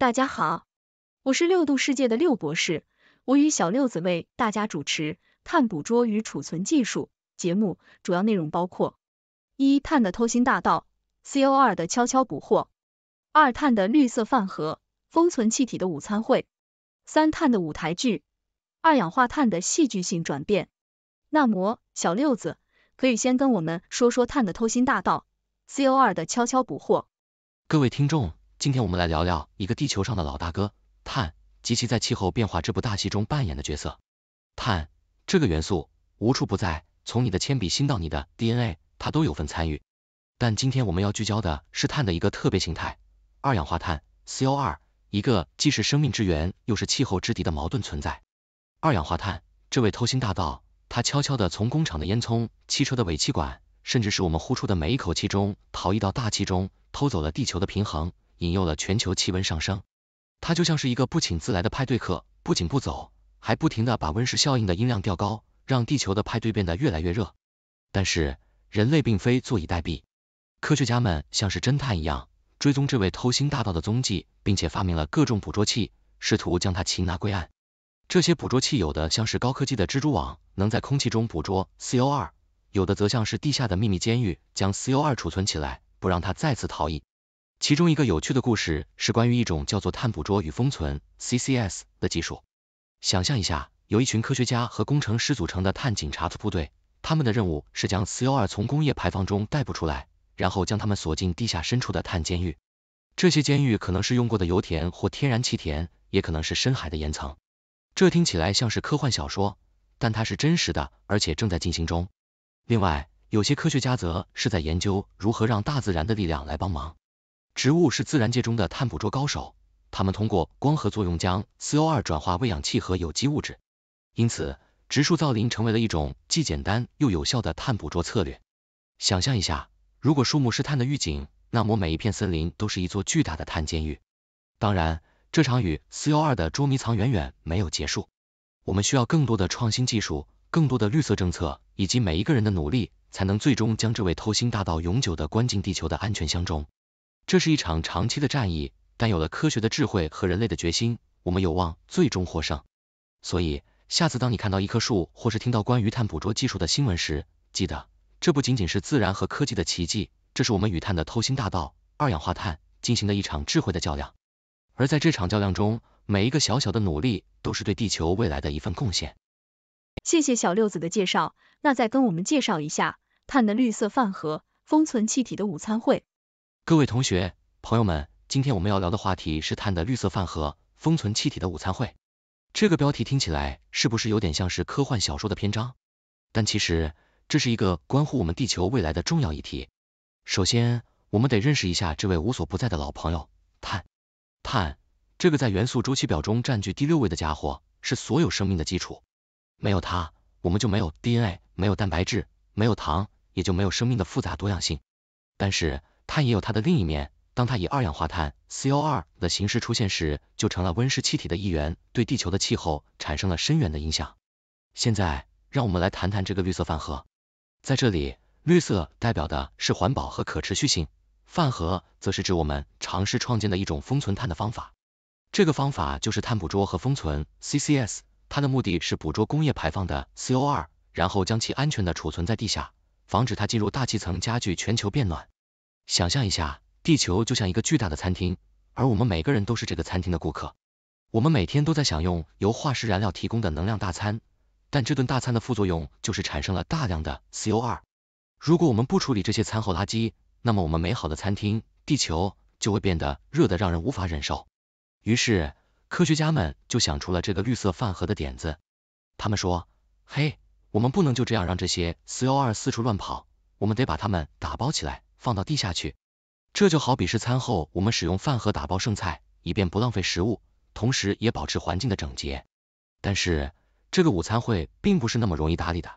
大家好，我是六度世界的六博士，我与小六子为大家主持《碳捕捉与储存技术》节目，主要内容包括：一、碳的偷心大道 c o 2的悄悄捕获；二、碳的绿色饭盒，封存气体的午餐会；三、碳的舞台剧，二氧化碳的戏剧性转变。那么，小六子可以先跟我们说说碳的偷心大道 c o 2的悄悄捕获。各位听众。今天我们来聊聊一个地球上的老大哥——碳及其在气候变化这部大戏中扮演的角色。碳这个元素无处不在，从你的铅笔芯到你的 DNA，它都有份参与。但今天我们要聚焦的是碳的一个特别形态——二氧化碳 （CO2），一个既是生命之源又是气候之敌的矛盾存在。二氧化碳这位偷心大盗，它悄悄地从工厂的烟囱、汽车的尾气管，甚至是我们呼出的每一口气中，逃逸到大气中，偷走了地球的平衡。引诱了全球气温上升，它就像是一个不请自来的派对客，不仅不走，还不停的把温室效应的音量调高，让地球的派对变得越来越热。但是人类并非坐以待毙，科学家们像是侦探一样追踪这位偷心大盗的踪迹，并且发明了各种捕捉器，试图将他擒拿归案。这些捕捉器有的像是高科技的蜘蛛网，能在空气中捕捉 CO2，有的则像是地下的秘密监狱，将 CO2 储存起来，不让它再次逃逸。其中一个有趣的故事是关于一种叫做碳捕捉与封存 （CCS） 的技术。想象一下，有一群科学家和工程师组成的“碳警察”部队，他们的任务是将 c o 2从工业排放中逮捕出来，然后将他们锁进地下深处的“碳监狱”。这些监狱可能是用过的油田或天然气田，也可能是深海的岩层。这听起来像是科幻小说，但它是真实的，而且正在进行中。另外，有些科学家则是在研究如何让大自然的力量来帮忙。植物是自然界中的碳捕捉高手，它们通过光合作用将 CO2 转化为氧气和有机物质。因此，植树造林成为了一种既简单又有效的碳捕捉策略。想象一下，如果树木是碳的预警，那么每一片森林都是一座巨大的碳监狱。当然，这场与 CO2 的捉迷藏远远没有结束。我们需要更多的创新技术、更多的绿色政策以及每一个人的努力，才能最终将这位偷心大盗永久的关进地球的安全箱中。这是一场长期的战役，但有了科学的智慧和人类的决心，我们有望最终获胜。所以，下次当你看到一棵树，或是听到关于碳捕捉技术的新闻时，记得，这不仅仅是自然和科技的奇迹，这是我们与碳的偷心大盗二氧化碳进行的一场智慧的较量。而在这场较量中，每一个小小的努力，都是对地球未来的一份贡献。谢谢小六子的介绍，那再跟我们介绍一下碳的绿色饭盒，封存气体的午餐会。各位同学、朋友们，今天我们要聊的话题是碳的绿色饭盒封存气体的午餐会。这个标题听起来是不是有点像是科幻小说的篇章？但其实这是一个关乎我们地球未来的重要议题。首先，我们得认识一下这位无所不在的老朋友——碳。碳，这个在元素周期表中占据第六位的家伙，是所有生命的基础。没有它，我们就没有 DNA，没有蛋白质，没有糖，也就没有生命的复杂多样性。但是碳也有它的另一面，当它以二氧化碳 CO2 的形式出现时，就成了温室气体的一员，对地球的气候产生了深远的影响。现在，让我们来谈谈这个绿色饭盒。在这里，绿色代表的是环保和可持续性，饭盒则是指我们尝试创建的一种封存碳的方法。这个方法就是碳捕捉和封存 （CCS），它的目的是捕捉工业排放的 CO2，然后将其安全的储存在地下，防止它进入大气层加剧全球变暖。想象一下，地球就像一个巨大的餐厅，而我们每个人都是这个餐厅的顾客。我们每天都在享用由化石燃料提供的能量大餐，但这顿大餐的副作用就是产生了大量的 CO2。如果我们不处理这些餐后垃圾，那么我们美好的餐厅——地球，就会变得热得让人无法忍受。于是，科学家们就想出了这个绿色饭盒的点子。他们说：“嘿，我们不能就这样让这些 CO2 四处乱跑，我们得把它们打包起来。”放到地下去，这就好比是餐后我们使用饭盒打包剩菜，以便不浪费食物，同时也保持环境的整洁。但是这个午餐会并不是那么容易打理的。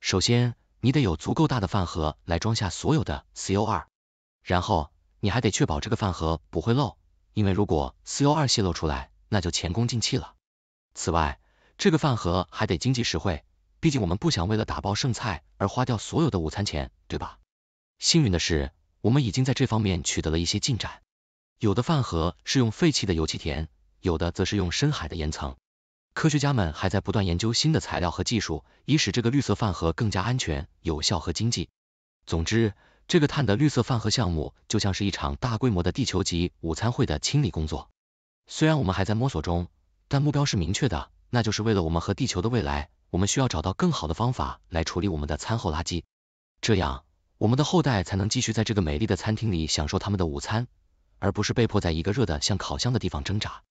首先，你得有足够大的饭盒来装下所有的 CO2，然后你还得确保这个饭盒不会漏，因为如果 CO2 泄露出来，那就前功尽弃了。此外，这个饭盒还得经济实惠，毕竟我们不想为了打包剩菜而花掉所有的午餐钱，对吧？幸运的是，我们已经在这方面取得了一些进展。有的饭盒是用废弃的油气田，有的则是用深海的岩层。科学家们还在不断研究新的材料和技术，以使这个绿色饭盒更加安全、有效和经济。总之，这个碳的绿色饭盒项目就像是一场大规模的地球级午餐会的清理工作。虽然我们还在摸索中，但目标是明确的，那就是为了我们和地球的未来，我们需要找到更好的方法来处理我们的餐后垃圾，这样。我们的后代才能继续在这个美丽的餐厅里享受他们的午餐，而不是被迫在一个热得像烤箱的地方挣扎。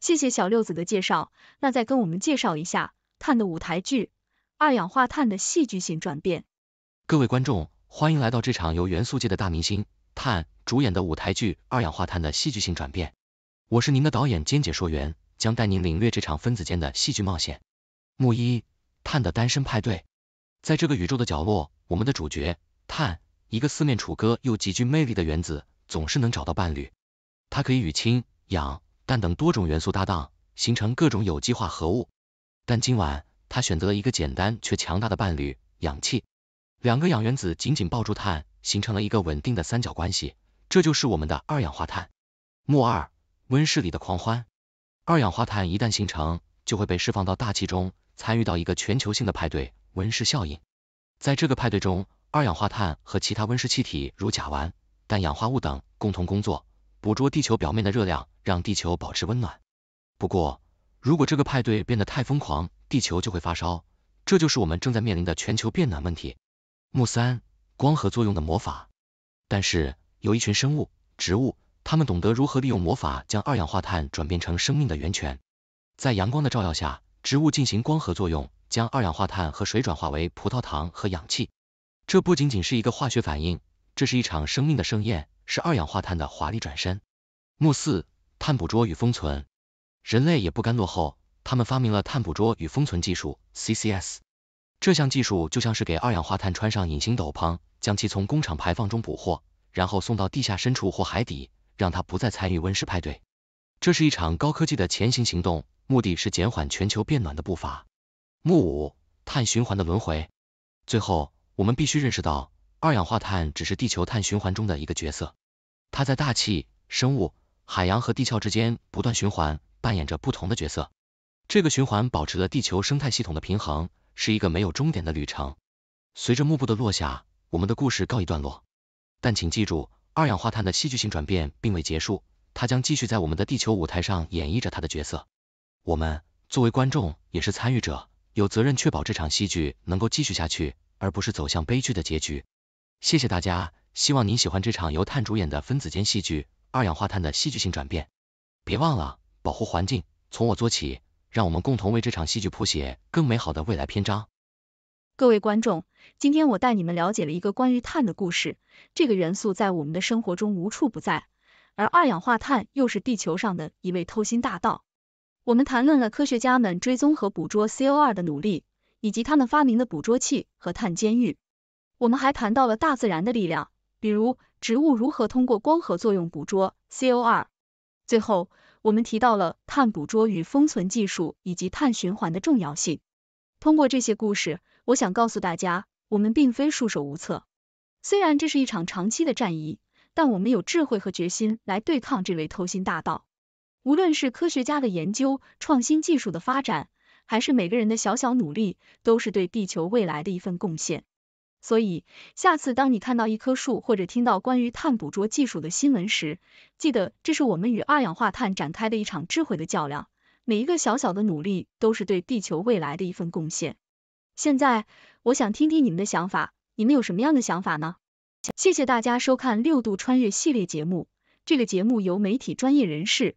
谢谢小六子的介绍，那再跟我们介绍一下碳的舞台剧《二氧化碳的戏剧性转变》。各位观众，欢迎来到这场由元素界的大明星碳主演的舞台剧《二氧化碳的戏剧性转变》。我是您的导演兼解说员，将带您领略这场分子间的戏剧冒险。木一，碳的单身派对，在这个宇宙的角落，我们的主角。碳，一个四面楚歌又极具魅力的原子，总是能找到伴侣。它可以与氢、氧、氮等多种元素搭档，形成各种有机化合物。但今晚，它选择了一个简单却强大的伴侣——氧气。两个氧原子紧紧抱住碳，形成了一个稳定的三角关系。这就是我们的二氧化碳。木二，温室里的狂欢。二氧化碳一旦形成，就会被释放到大气中，参与到一个全球性的派对——温室效应。在这个派对中，二氧化碳和其他温室气体如甲烷、氮氧化物等共同工作，捕捉地球表面的热量，让地球保持温暖。不过，如果这个派对变得太疯狂，地球就会发烧。这就是我们正在面临的全球变暖问题。木三，光合作用的魔法。但是，有一群生物，植物，它们懂得如何利用魔法将二氧化碳转变成生命的源泉。在阳光的照耀下，植物进行光合作用，将二氧化碳和水转化为葡萄糖和氧气。这不仅仅是一个化学反应，这是一场生命的盛宴，是二氧化碳的华丽转身。目四，碳捕捉与封存，人类也不甘落后，他们发明了碳捕捉与封存技术 （CCS）。这项技术就像是给二氧化碳穿上隐形斗篷，将其从工厂排放中捕获，然后送到地下深处或海底，让它不再参与温室派对。这是一场高科技的前行行动，目的是减缓全球变暖的步伐。目五，碳循环的轮回，最后。我们必须认识到，二氧化碳只是地球碳循环中的一个角色，它在大气、生物、海洋和地壳之间不断循环，扮演着不同的角色。这个循环保持了地球生态系统的平衡，是一个没有终点的旅程。随着幕布的落下，我们的故事告一段落。但请记住，二氧化碳的戏剧性转变并未结束，它将继续在我们的地球舞台上演绎着它的角色。我们作为观众，也是参与者，有责任确保这场戏剧能够继续下去。而不是走向悲剧的结局。谢谢大家，希望您喜欢这场由碳主演的分子间戏剧《二氧化碳的戏剧性转变》。别忘了保护环境，从我做起，让我们共同为这场戏剧谱写更美好的未来篇章。各位观众，今天我带你们了解了一个关于碳的故事。这个元素在我们的生活中无处不在，而二氧化碳又是地球上的一位偷心大盗。我们谈论了科学家们追踪和捕捉 CO2 的努力。以及他们发明的捕捉器和碳监狱。我们还谈到了大自然的力量，比如植物如何通过光合作用捕捉 CO2。最后，我们提到了碳捕捉与封存技术以及碳循环的重要性。通过这些故事，我想告诉大家，我们并非束手无策。虽然这是一场长期的战役，但我们有智慧和决心来对抗这位偷心大盗。无论是科学家的研究、创新技术的发展。还是每个人的小小努力，都是对地球未来的一份贡献。所以，下次当你看到一棵树或者听到关于碳捕捉技术的新闻时，记得这是我们与二氧化碳展开的一场智慧的较量。每一个小小的努力，都是对地球未来的一份贡献。现在，我想听听你们的想法，你们有什么样的想法呢？谢谢大家收看六度穿越系列节目。这个节目由媒体专业人士。